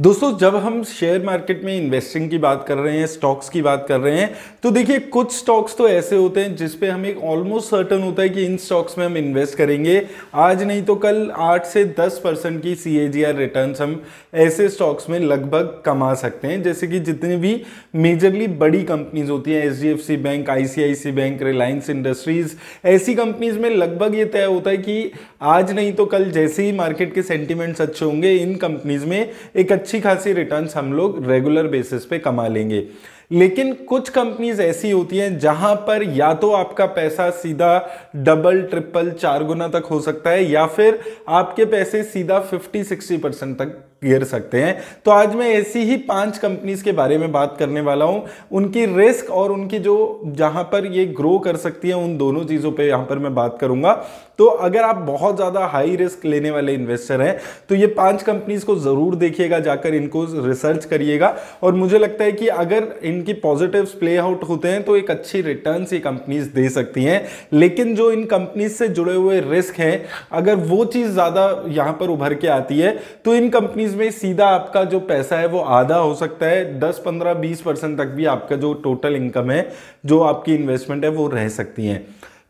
दोस्तों जब हम शेयर मार्केट में इन्वेस्टिंग की बात कर रहे हैं स्टॉक्स की बात कर रहे हैं तो देखिए कुछ स्टॉक्स तो ऐसे होते हैं जिस पे हमें ऑलमोस्ट सर्टन होता है कि इन स्टॉक्स में हम इन्वेस्ट करेंगे आज नहीं तो कल 8 से 10 परसेंट की सी रिटर्न हम ऐसे स्टॉक्स में लगभग कमा सकते हैं जैसे कि जितनी भी मेजरली बड़ी कंपनीज होती हैं H bank I bank Reliance industries ऐसी कंपनीज में लगभग ये तय होता है कि आज नहीं तो कल जैसे ही मार्केट के सेंटिमेंट्स अच्छे होंगे इन कंपनीज में एक अच्छी खासी रिटर्न हम लोग रेगुलर बेसिस पे कमा लेंगे लेकिन कुछ कंपनीज ऐसी होती हैं जहां पर या तो आपका पैसा सीधा डबल ट्रिपल चार गुना तक हो सकता है या फिर आपके पैसे सीधा 50 60 परसेंट तक गिर सकते हैं तो आज मैं ऐसी ही पांच कंपनीज के बारे में बात करने वाला हूं उनकी रिस्क और उनकी जो जहां पर ये ग्रो कर सकती है उन दोनों चीज़ों पे यहां पर मैं बात करूंगा तो अगर आप बहुत ज़्यादा हाई रिस्क लेने वाले इन्वेस्टर हैं तो ये पांच कंपनीज को ज़रूर देखिएगा जाकर इनको रिसर्च करिएगा और मुझे लगता है कि अगर इन इनकी पॉजिटिव्स प्ले आउट होते हैं तो एक अच्छी रिटर्न ये कंपनीज दे सकती हैं लेकिन जो इन कंपनीज से जुड़े हुए रिस्क हैं अगर वो चीज़ ज़्यादा यहाँ पर उभर के आती है तो इन कंपनीज में सीधा आपका जो पैसा है वो आधा हो सकता है दस पंद्रह बीस परसेंट तक भी आपका जो टोटल इनकम है जो आपकी इन्वेस्टमेंट है वो रह सकती हैं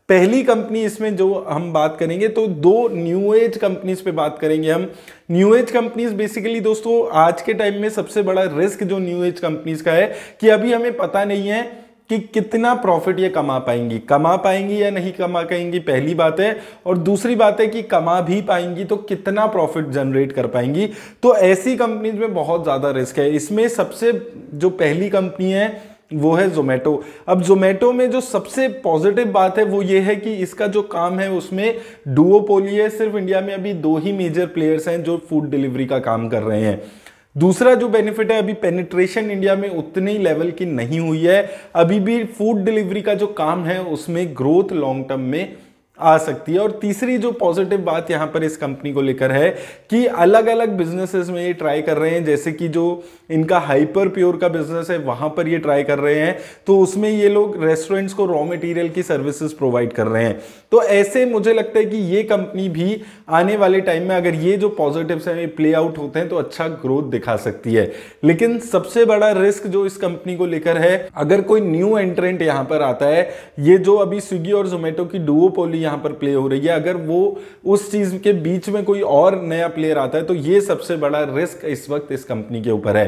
पहली कंपनी इसमें जो हम बात करेंगे तो दो न्यू एज कंपनीज पे बात करेंगे हम न्यू एज कंपनीज बेसिकली दोस्तों आज के टाइम में सबसे बड़ा रिस्क जो न्यू एज कंपनीज का है कि अभी हमें पता नहीं है कि कितना प्रॉफिट ये कमा पाएंगी कमा पाएंगी या नहीं कमा पाएंगी पहली बात है और दूसरी बात है कि कमा भी पाएंगी तो कितना प्रॉफिट जनरेट कर पाएंगी तो ऐसी कंपनीज में बहुत ज़्यादा रिस्क है इसमें सबसे जो पहली कंपनी है वो है जोमेटो अब जोमेटो में जो सबसे पॉजिटिव बात है वो ये है कि इसका जो काम है उसमें डुओपोली है सिर्फ इंडिया में अभी दो ही मेजर प्लेयर्स हैं जो फूड डिलीवरी का काम कर रहे हैं दूसरा जो बेनिफिट है अभी पेनिट्रेशन इंडिया में उतनी लेवल की नहीं हुई है अभी भी फूड डिलीवरी का जो काम है उसमें ग्रोथ लॉन्ग टर्म में आ सकती है और तीसरी जो पॉजिटिव बात यहाँ पर इस कंपनी को लेकर है कि अलग अलग बिजनेसेस में ये ट्राई कर रहे हैं जैसे कि जो इनका हाइपर प्योर का बिजनेस है वहाँ पर ये ट्राई कर रहे हैं तो उसमें ये लोग रेस्टोरेंट्स को रॉ मटेरियल की सर्विसेज प्रोवाइड कर रहे हैं तो ऐसे मुझे लगता है कि ये कंपनी भी आने वाले टाइम में अगर ये जो पॉजिटिव्स हैं ये प्ले आउट होते हैं तो अच्छा ग्रोथ दिखा सकती है लेकिन सबसे बड़ा रिस्क जो इस कंपनी को लेकर है अगर कोई न्यू एंट्रेंट यहाँ पर आता है ये जो अभी स्विगी और जोमेटो की डुओपोली यहाँ पर प्ले हो रही है अगर वो उस चीज़ के बीच में कोई और नया प्लेयर आता है तो ये सबसे बड़ा रिस्क इस वक्त इस कंपनी के ऊपर है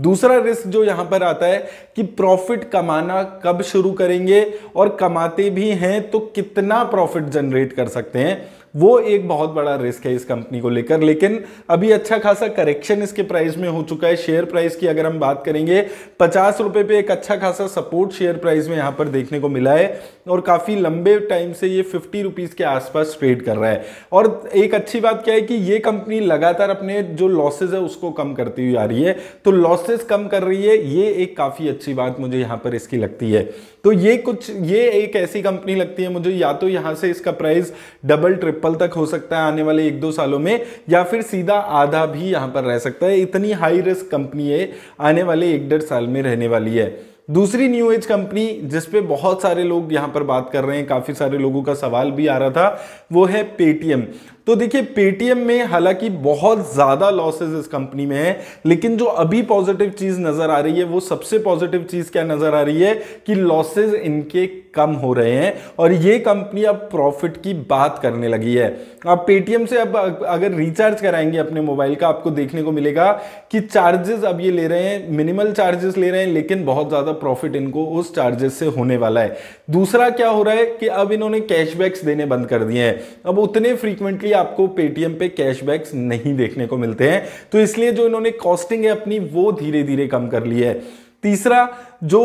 दूसरा रिस्क जो यहां पर आता है कि प्रॉफिट कमाना कब शुरू करेंगे और कमाते भी हैं तो कितना प्रॉफिट जनरेट कर सकते हैं वो एक बहुत बड़ा रिस्क है इस कंपनी को लेकर लेकिन अभी अच्छा खासा करेक्शन इसके प्राइस में हो चुका है शेयर प्राइस की अगर हम बात करेंगे पचास रुपये पे एक अच्छा खासा सपोर्ट शेयर प्राइस में यहाँ पर देखने को मिला है और काफ़ी लंबे टाइम से ये फिफ्टी रुपीज़ के आसपास ट्रेड कर रहा है और एक अच्छी बात क्या है कि ये कंपनी लगातार अपने जो लॉसेज है उसको कम करती हुई आ रही है तो लॉसेज कम कर रही है ये एक काफ़ी अच्छी बात मुझे यहाँ पर इसकी लगती है तो ये कुछ ये एक ऐसी कंपनी लगती है मुझे या तो यहाँ से इसका प्राइस डबल ट्रिपल तक हो सकता है आने वाले एक दो सालों में या फिर सीधा आधा भी यहाँ पर रह सकता है इतनी हाई रिस्क कंपनी है आने वाले एक डेढ़ साल में रहने वाली है दूसरी न्यू एज कंपनी जिसपे बहुत सारे लोग यहाँ पर बात कर रहे हैं काफ़ी सारे लोगों का सवाल भी आ रहा था वो है पेटीएम तो देखिए पेटीएम में हालांकि बहुत ज्यादा लॉसेज इस कंपनी में है लेकिन जो अभी पॉजिटिव चीज नजर आ रही है वो सबसे पॉजिटिव चीज क्या नजर आ रही है कि लॉसेज इनके कम हो रहे हैं और ये कंपनी अब प्रॉफिट की बात करने लगी है आप पेटीएम से अब अगर रिचार्ज कराएंगे अपने मोबाइल का आपको देखने को मिलेगा कि चार्जेस अब ये ले रहे हैं मिनिमल चार्जेस ले रहे हैं लेकिन बहुत ज़्यादा प्रॉफिट इनको उस चार्जेस से होने वाला है दूसरा क्या हो रहा है कि अब इन्होंने कैशबैक्स देने बंद कर दिए हैं अब उतने फ्रीक्वेंटली भी आपको पेटीएम पे कैशबैक्स नहीं देखने को मिलते हैं तो इसलिए जो इन्होंने कॉस्टिंग है अपनी वो धीरे धीरे कम कर ली है तीसरा जो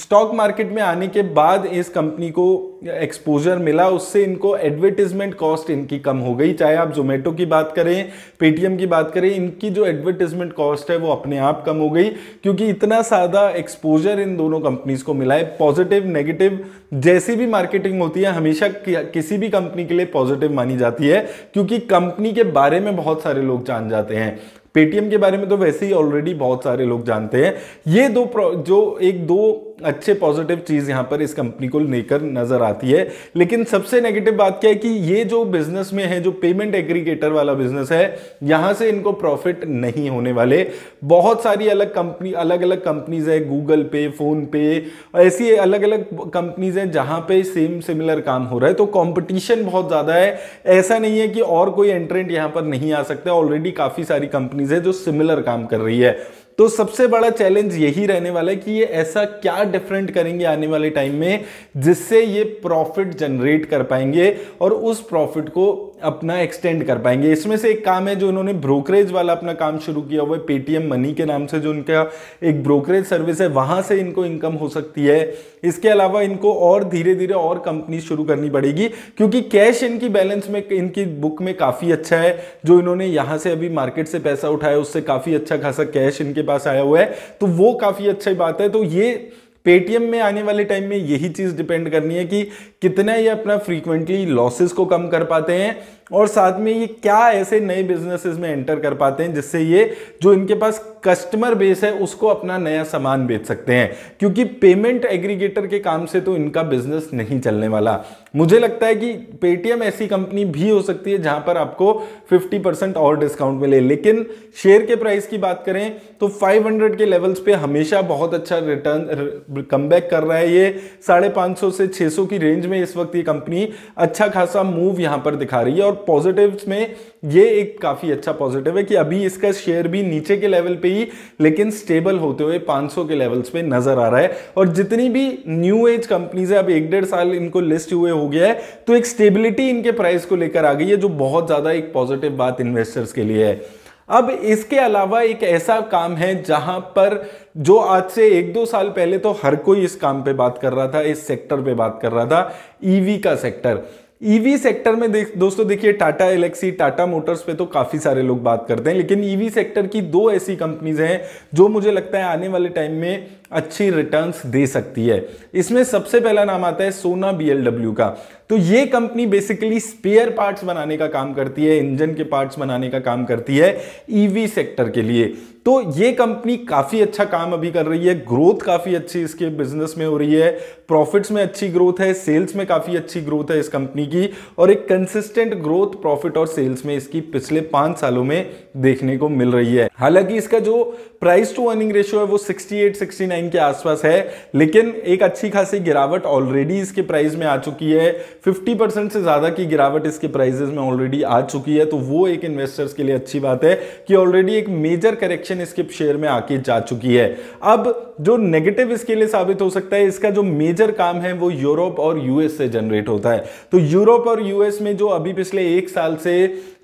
स्टॉक मार्केट में आने के बाद इस कंपनी को एक्सपोजर मिला उससे इनको एडवर्टिजमेंट कॉस्ट इनकी कम हो गई चाहे आप जोमेटो की बात करें पेटीएम की बात करें इनकी जो एडवर्टिजमेंट कॉस्ट है वो अपने आप कम हो गई क्योंकि इतना सादा एक्सपोजर इन दोनों कंपनीज को मिला है पॉजिटिव नेगेटिव जैसी भी मार्केटिंग होती है हमेशा किसी भी कंपनी के लिए पॉजिटिव मानी जाती है क्योंकि कंपनी के बारे में बहुत सारे लोग जान जाते हैं पेटीएम के बारे में तो वैसे ही ऑलरेडी बहुत सारे लोग जानते हैं ये दो जो एक दो अच्छे पॉजिटिव चीज़ यहाँ पर इस कंपनी को लेकर नज़र आती है लेकिन सबसे नेगेटिव बात क्या है कि ये जो बिजनेस में है जो पेमेंट एग्रीगेटर वाला बिजनेस है यहाँ से इनको प्रॉफिट नहीं होने वाले बहुत सारी अलग कंपनी अलग अलग कंपनीज है गूगल पे फोन पे ऐसी अलग अलग कंपनीज हैं जहाँ पे सेम सिमिलर काम हो रहा है तो कॉम्पिटिशन बहुत ज़्यादा है ऐसा नहीं है कि और कोई एंट्रेंट यहाँ पर नहीं आ सकता ऑलरेडी काफ़ी सारी कंपनीज है जो सिमिलर काम कर रही है तो सबसे बड़ा चैलेंज यही रहने वाला है कि ये ऐसा क्या डिफरेंट करेंगे आने वाले टाइम में जिससे ये प्रॉफिट जनरेट कर पाएंगे और उस प्रॉफिट को अपना एक्सटेंड कर पाएंगे इसमें से एक काम है जो इन्होंने ब्रोकरेज वाला अपना काम शुरू किया हुआ है पेटीएम मनी के नाम से जो उनका एक ब्रोकरेज सर्विस है वहाँ से इनको इनकम हो सकती है इसके अलावा इनको और धीरे धीरे और कंपनी शुरू करनी पड़ेगी क्योंकि कैश इनकी बैलेंस में इनकी बुक में काफ़ी अच्छा है जो इन्होंने यहाँ से अभी मार्केट से पैसा उठाया उससे काफ़ी अच्छा खासा कैश इनके के पास आया हुआ है तो वो काफ़ी अच्छी बात है तो ये पेटीएम में आने वाले टाइम में यही चीज़ डिपेंड करनी है कि कितना ये अपना फ्रीक्वेंटली लॉसेस को कम कर पाते हैं और साथ में ये क्या ऐसे नए बिजनेसेस में एंटर कर पाते हैं जिससे ये जो इनके पास कस्टमर बेस है उसको अपना नया सामान बेच सकते हैं क्योंकि पेमेंट एग्रीगेटर के काम से तो इनका बिजनेस नहीं चलने वाला मुझे लगता है कि पेटीएम ऐसी कंपनी भी हो सकती है जहां पर आपको 50 परसेंट और डिस्काउंट मिले लेकिन शेयर के प्राइस की बात करें तो 500 के लेवल्स पे हमेशा बहुत अच्छा रिटर्न कम कर रहा है ये साढ़े से 600 की रेंज में इस वक्त ये कंपनी अच्छा खासा मूव यहां पर दिखा रही है और पॉजिटिव में ये एक काफ़ी अच्छा पॉजिटिव है कि अभी इसका शेयर भी नीचे के लेवल पे ही लेकिन स्टेबल होते हुए 500 के लेवल्स पे नज़र आ रहा है और जितनी भी न्यू एज कंपनीज है अब एक डेढ़ साल इनको लिस्ट हुए हो गया है तो एक स्टेबिलिटी इनके प्राइस को लेकर आ गई है जो बहुत ज़्यादा एक पॉजिटिव बात इन्वेस्टर्स के लिए है अब इसके अलावा एक ऐसा काम है जहां पर जो आज से एक दो साल पहले तो हर कोई इस काम पे बात कर रहा था इस सेक्टर पे बात कर रहा था ईवी e का सेक्टर ईवी e सेक्टर में देख दोस्तों देखिए टाटा एलेक्सी टाटा मोटर्स पे तो काफ़ी सारे लोग बात करते हैं लेकिन ईवी e सेक्टर की दो ऐसी कंपनीज हैं जो मुझे लगता है आने वाले टाइम में अच्छी रिटर्न्स दे सकती है इसमें सबसे पहला नाम आता है सोना बी का तो ये कंपनी बेसिकली स्पेयर पार्ट्स बनाने का काम करती है इंजन के पार्ट्स बनाने का काम करती है ईवी e सेक्टर के लिए तो ये कंपनी काफ़ी अच्छा काम अभी कर रही है ग्रोथ काफ़ी अच्छी इसके बिजनेस में हो रही है प्रॉफिट्स में अच्छी ग्रोथ है सेल्स में काफ़ी अच्छी ग्रोथ है इस कंपनी की और एक कंसिस्टेंट ग्रोथ प्रॉफिट और सेल्स में इसकी पिछले पाँच सालों में देखने को मिल रही है हालांकि इसका जो प्राइस टू अर्निंग रेशियो है वो सिक्सटी एट सिक्सटी नाइन 59 के आसपास है लेकिन एक अच्छी खासी गिरावट ऑलरेडी इसके प्राइस में आ चुकी है 50 परसेंट से ज़्यादा की गिरावट इसके प्राइजेस में ऑलरेडी आ चुकी है तो वो एक इन्वेस्टर्स के लिए अच्छी बात है कि ऑलरेडी एक मेजर करेक्शन इसके शेयर में आके जा चुकी है अब जो नेगेटिव इसके लिए साबित हो सकता है इसका जो मेजर काम है वो यूरोप और यूएस से जनरेट होता है तो यूरोप और यूएस में जो अभी पिछले एक साल से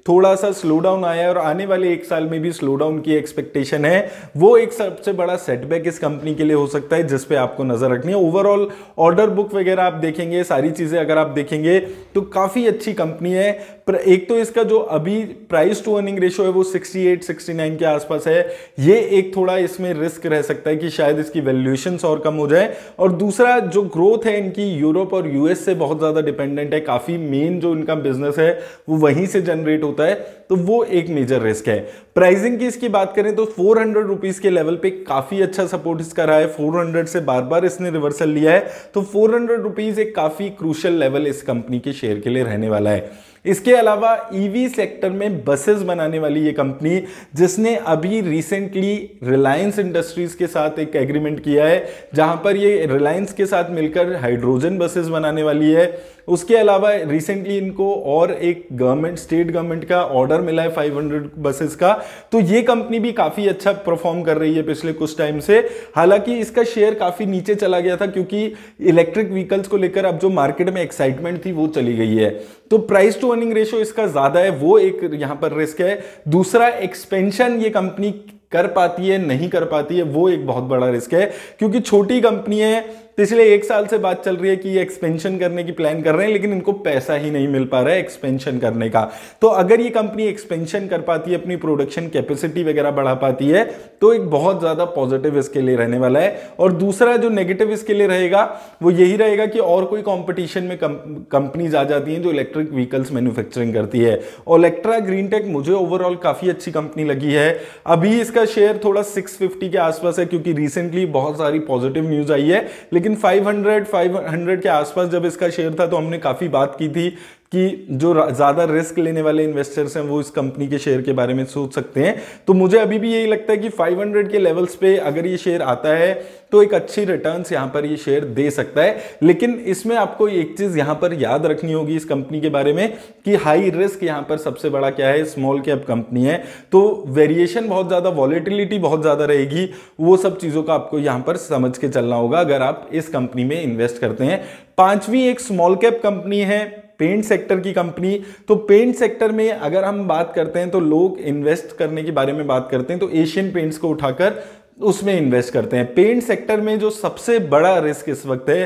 थोड़ा सा स्लो डाउन आया है और आने वाले एक साल में भी स्लो डाउन की एक्सपेक्टेशन है वो एक सबसे बड़ा सेटबैक इस कंपनी के लिए हो सकता है जिसपे आपको नजर रखनी है ओवरऑल ऑर्डर बुक वगैरह आप देखेंगे सारी चीजें अगर आप देखेंगे तो काफी अच्छी कंपनी है पर एक तो इसका जो अभी प्राइस टू अर्निंग रेशियो है वो 68 69 के आसपास है ये एक थोड़ा इसमें रिस्क रह सकता है कि शायद इसकी वैल्यूएशन और कम हो जाए और दूसरा जो ग्रोथ है इनकी यूरोप और यूएस से बहुत ज़्यादा डिपेंडेंट है काफ़ी मेन जो इनका बिजनेस है वो वहीं से जनरेट होता है तो वो एक मेजर रिस्क है प्राइसिंग की इसकी बात करें तो फोर हंड्रेड के लेवल पे काफ़ी अच्छा सपोर्ट इसका रहा है फोर से बार बार इसने रिवर्सल लिया है तो फोर हंड्रेड एक काफ़ी क्रूशल लेवल इस कंपनी के शेयर के लिए रहने वाला है इसके अलावा ईवी e सेक्टर में बसेस बनाने वाली ये कंपनी जिसने अभी रिसेंटली रिलायंस इंडस्ट्रीज के साथ एक एग्रीमेंट किया है जहां पर ये रिलायंस के साथ मिलकर हाइड्रोजन बसेस बनाने वाली है उसके अलावा रिसेंटली इनको और एक गवर्नमेंट स्टेट गवर्नमेंट का ऑर्डर मिला है 500 बसेस का तो ये कंपनी भी काफी अच्छा परफॉर्म कर रही है पिछले कुछ टाइम से हालांकि इसका शेयर काफी नीचे चला गया था क्योंकि इलेक्ट्रिक व्हीकल्स को लेकर अब जो मार्केट में एक्साइटमेंट थी वो चली गई है तो price to to earning ratio इसका ज्यादा है वो एक यहां पर रिस्क है दूसरा एक्सपेंशन ये कंपनी कर पाती है नहीं कर पाती है वो एक बहुत बड़ा रिस्क है क्योंकि छोटी कंपनी है तो इसलिए एक साल से बात चल रही है कि ये एक्सपेंशन करने की प्लान कर रहे हैं लेकिन इनको पैसा ही नहीं मिल पा रहा है एक्सपेंशन करने का तो अगर ये कंपनी एक्सपेंशन कर पाती है अपनी प्रोडक्शन कैपेसिटी वगैरह बढ़ा पाती है तो एक बहुत ज़्यादा पॉजिटिव इसके लिए रहने वाला है और दूसरा जो नेगेटिव इसके लिए रहेगा वो यही रहेगा कि और कोई कॉम्पिटिशन में कंपनीज आ जाती हैं जो इलेक्ट्रिक व्हीकल्स मैन्युफैक्चरिंग करती है ओलेक्ट्रा इलेक्ट्रा ग्रीन टेक मुझे ओवरऑल काफ़ी अच्छी कंपनी लगी है अभी इसका शेयर थोड़ा सिक्स के आसपास है क्योंकि रिसेंटली बहुत सारी पॉजिटिव न्यूज़ आई है लेकिन लेकिन 500 500 के आसपास जब इसका शेयर था तो हमने काफ़ी बात की थी कि जो ज़्यादा रिस्क लेने वाले इन्वेस्टर्स हैं वो इस कंपनी के शेयर के बारे में सोच सकते हैं तो मुझे अभी भी यही लगता है कि 500 के लेवल्स पे अगर ये शेयर आता है तो एक अच्छी रिटर्न यहाँ पर ये शेयर दे सकता है लेकिन इसमें आपको एक चीज़ यहाँ पर याद रखनी होगी इस कंपनी के बारे में कि हाई रिस्क यहाँ पर सबसे बड़ा क्या है स्मॉल कैप कंपनी है तो वेरिएशन बहुत ज़्यादा वॉलिटिलिटी बहुत ज़्यादा रहेगी वो सब चीज़ों का आपको यहाँ पर समझ के चलना होगा अगर आप इस कंपनी में इन्वेस्ट करते हैं पांचवी एक स्मॉल कैप कंपनी है पेंट सेक्टर की कंपनी तो पेंट सेक्टर में अगर हम बात करते हैं तो लोग इन्वेस्ट करने के बारे में बात करते हैं तो एशियन पेंट्स को उठाकर उसमें इन्वेस्ट करते हैं पेंट सेक्टर में जो सबसे बड़ा रिस्क इस वक्त है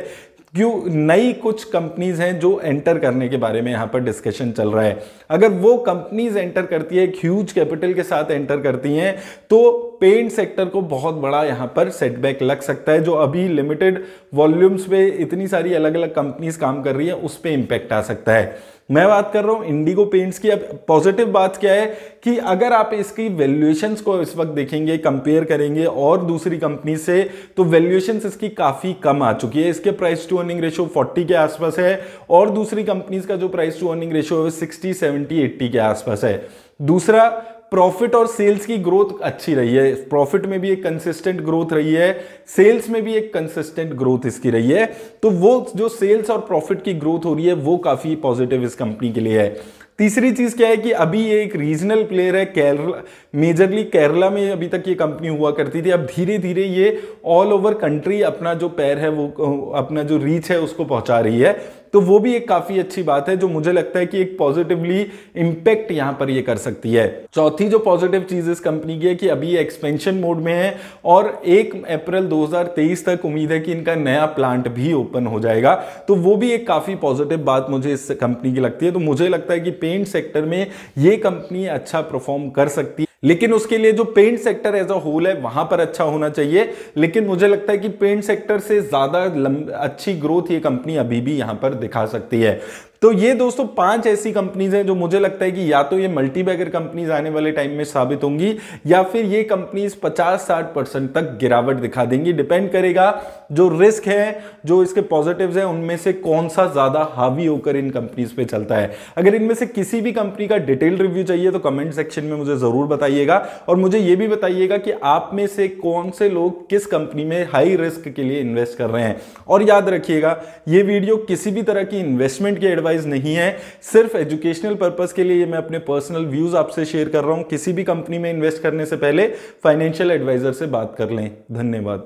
क्यों नई कुछ कंपनीज हैं जो एंटर करने के बारे में यहाँ पर डिस्कशन चल रहा है अगर वो कंपनीज एंटर करती है एक ह्यूज कैपिटल के साथ एंटर करती हैं तो पेंट सेक्टर को बहुत बड़ा यहाँ पर सेटबैक लग सकता है जो अभी लिमिटेड वॉल्यूम्स पे इतनी सारी अलग अलग कंपनीज काम कर रही है उस पर इम्पैक्ट आ सकता है मैं बात कर रहा हूं इंडिगो पेंट्स की अब पॉजिटिव बात क्या है कि अगर आप इसकी वैल्यूएशंस को इस वक्त देखेंगे कंपेयर करेंगे और दूसरी कंपनी से तो वैल्यूएशंस इसकी काफ़ी कम आ चुकी है इसके प्राइस टू अर्निंग रेशो 40 के आसपास है और दूसरी कंपनीज का जो प्राइस टू अर्निंग रेशो है वो सिक्सटी सेवेंटी एट्टी के आसपास है दूसरा प्रॉफिट और सेल्स की ग्रोथ अच्छी रही है प्रॉफिट में भी एक कंसिस्टेंट ग्रोथ रही है सेल्स में भी एक कंसिस्टेंट ग्रोथ इसकी रही है तो वो जो सेल्स और प्रॉफिट की ग्रोथ हो रही है वो काफ़ी पॉजिटिव इस कंपनी के लिए है तीसरी चीज़ क्या है कि अभी ये एक रीजनल प्लेयर है केरला मेजरली केरला में अभी तक ये कंपनी हुआ करती थी अब धीरे धीरे ये ऑल ओवर कंट्री अपना जो पैर है वो अपना जो रीच है उसको पहुंचा रही है तो वो भी एक काफ़ी अच्छी बात है जो मुझे लगता है कि एक पॉजिटिवली इम्पैक्ट यहां पर ये कर सकती है चौथी जो पॉजिटिव चीज़ इस कंपनी की है कि अभी एक्सपेंशन मोड में है और एक अप्रैल 2023 तक उम्मीद है कि इनका नया प्लांट भी ओपन हो जाएगा तो वो भी एक काफ़ी पॉजिटिव बात मुझे इस कंपनी की लगती है तो मुझे लगता है कि पेंट सेक्टर में ये कंपनी अच्छा परफॉर्म कर सकती है लेकिन उसके लिए जो paint sector as a whole है वहां पर अच्छा होना चाहिए लेकिन मुझे लगता है कि पेंट सेक्टर से ज्यादा अच्छी ग्रोथ ये कंपनी अभी भी यहां पर दिखा सकती है तो ये दोस्तों पांच ऐसी कंपनीज हैं जो मुझे लगता है कि या तो ये मल्टी बैगर कंपनीज आने वाले टाइम में साबित होंगी या फिर ये कंपनीज 50-60 परसेंट तक गिरावट दिखा देंगी डिपेंड करेगा जो रिस्क है जो इसके पॉजिटिव्स हैं उनमें से कौन सा ज्यादा हावी होकर इन कंपनीज पे चलता है अगर इनमें से किसी भी कंपनी का डिटेल रिव्यू चाहिए तो कमेंट सेक्शन में मुझे जरूर बताइएगा और मुझे ये भी बताइएगा कि आप में से कौन से लोग किस कंपनी में हाई रिस्क के लिए इन्वेस्ट कर रहे हैं और याद रखिएगा ये वीडियो किसी भी तरह की इन्वेस्टमेंट की एडवाइस वाइज नहीं है सिर्फ एजुकेशनल पर्पज के लिए मैं अपने पर्सनल व्यूज आपसे शेयर कर रहा हूं किसी भी कंपनी में इन्वेस्ट करने से पहले फाइनेंशियल एडवाइजर से बात कर लें धन्यवाद